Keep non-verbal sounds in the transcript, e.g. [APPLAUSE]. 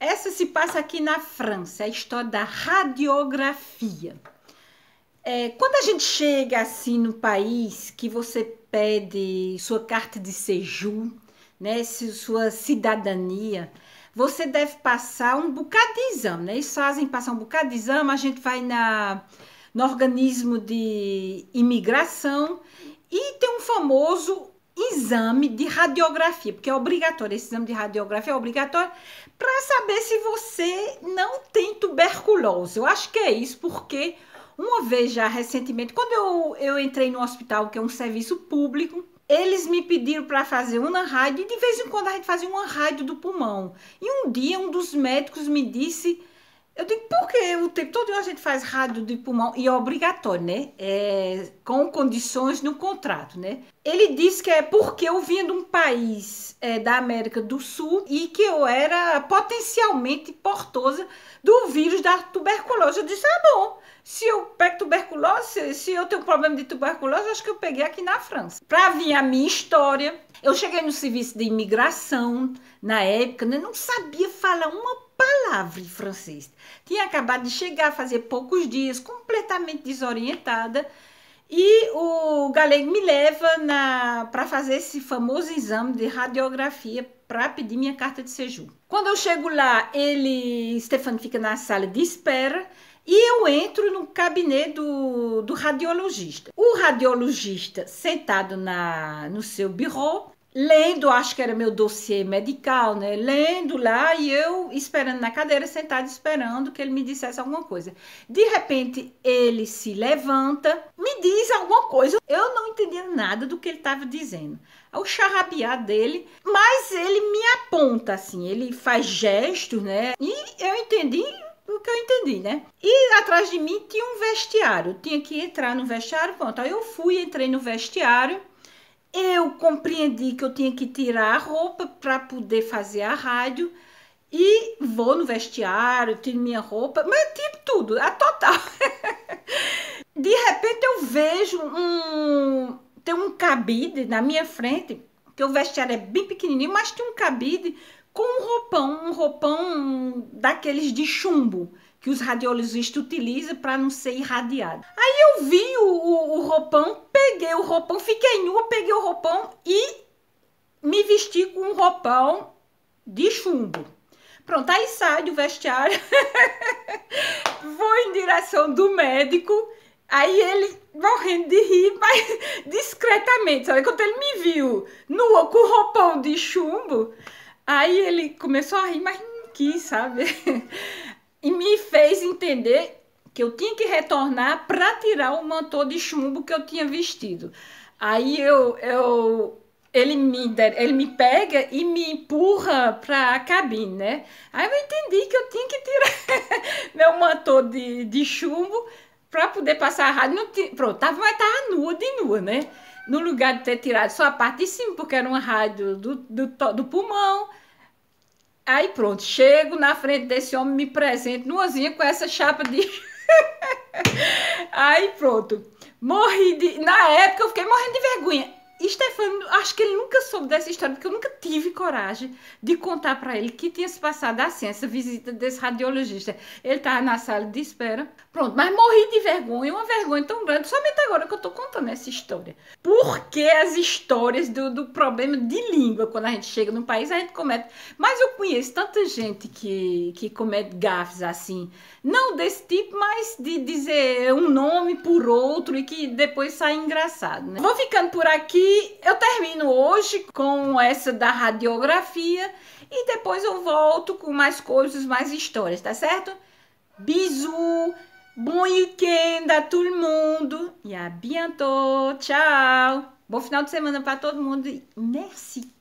Essa se passa aqui na França, a história da radiografia. É, quando a gente chega assim no país, que você pede sua carta de seju, né, sua cidadania, você deve passar um bocado de exame, né? Eles fazem passar um bocado de exame, a gente vai na, no organismo de imigração e tem um famoso exame de radiografia, porque é obrigatório, esse exame de radiografia é obrigatório, para saber se você não tem tuberculose. Eu acho que é isso, porque uma vez já recentemente, quando eu, eu entrei no hospital, que é um serviço público, eles me pediram para fazer uma rádio, e de vez em quando a gente fazia uma rádio do pulmão. E um dia um dos médicos me disse eu digo, porque o tempo todo a gente faz rádio de pulmão e é obrigatório, né? É, com condições no contrato, né? Ele disse que é porque eu vinha de um país é, da América do Sul e que eu era potencialmente portosa do vírus da tuberculose. Eu disse, ah, bom, se eu pego tuberculose, se eu tenho problema de tuberculose, acho que eu peguei aqui na França. Para vir a minha história, eu cheguei no serviço de imigração na época, né? não sabia falar uma palavra em francês. Tinha acabado de chegar, fazer poucos dias, completamente desorientada. E o galego me leva para fazer esse famoso exame de radiografia para pedir minha carta de sejum. Quando eu chego lá, ele, Stefano, fica na sala de espera e eu entro no gabinete do, do radiologista. O radiologista, sentado na, no seu bureau lendo, acho que era meu dossiê medical, né? Lendo lá e eu esperando na cadeira, sentado esperando que ele me dissesse alguma coisa. De repente, ele se levanta, me diz alguma coisa. Eu não entendia nada do que ele estava dizendo. O charrabiá dele, mas ele me aponta assim, ele faz gestos, né? E eu entendi o que eu entendi, né? E atrás de mim tinha um vestiário, eu tinha que entrar no vestiário, pronto. Aí eu fui, entrei no vestiário eu compreendi que eu tinha que tirar a roupa para poder fazer a rádio e vou no vestiário, tiro minha roupa, mas tipo tudo, a total. [LAUGHS] De repente eu vejo um tem um cabide na minha frente, que o vestiário é bem pequenininho, mas tem um cabide com um roupão, um roupão daqueles de chumbo que os radiologistas utilizam para não ser irradiado. Aí eu vi o, o, o roupão peguei o roupão, fiquei nua, peguei o roupão e me vesti com um roupão de chumbo. Pronto, aí sai do vestiário, [LAUGHS] vou em direção do médico, aí ele morrendo de rir, mas [LAUGHS] discretamente, sabe? Quando ele me viu nua com o roupão de chumbo, aí ele começou a rir, mas não quis, sabe? [LAUGHS] e me fez entender que eu tinha que retornar para tirar o mantô de chumbo que eu tinha vestido. Aí eu, eu ele me, ele me pega e me empurra para a cabine, né? Aí eu entendi que eu tinha que tirar [LAUGHS] meu mantô de, de chumbo para poder passar a rádio. Não tinha, pronto, tava, mas tava nua de nua, né? No lugar de ter tirado só a parte de cima, porque era uma rádio do, do, do pulmão. Aí pronto, chego na frente desse homem, me apresento, nuazinha com essa chapa de Aí pronto. Morri de. Na época eu fiquei morrendo de vergonha. Stefano, é acho que ele nunca soube dessa história, porque eu nunca tive coragem de contar para ele que tinha se passado assim, essa visita desse radiologista. Ele estava na sala de espera, pronto, mas morri de vergonha, uma vergonha tão grande, somente agora que eu estou contando essa história. Porque as histórias do, do problema de língua, quando a gente chega num país, a gente comete. Mas eu conheço tanta gente que, que comete gafes assim, não desse tipo, mas de dizer um nome por outro e que depois sai engraçado, né? Vou ficando por aqui. E eu termino hoje com essa da radiografia e depois eu volto com mais coisas, mais histórias, tá certo? Bisous, bom weekend a todo mundo e a bientôt, tchau! Bom final de semana para todo mundo e merci!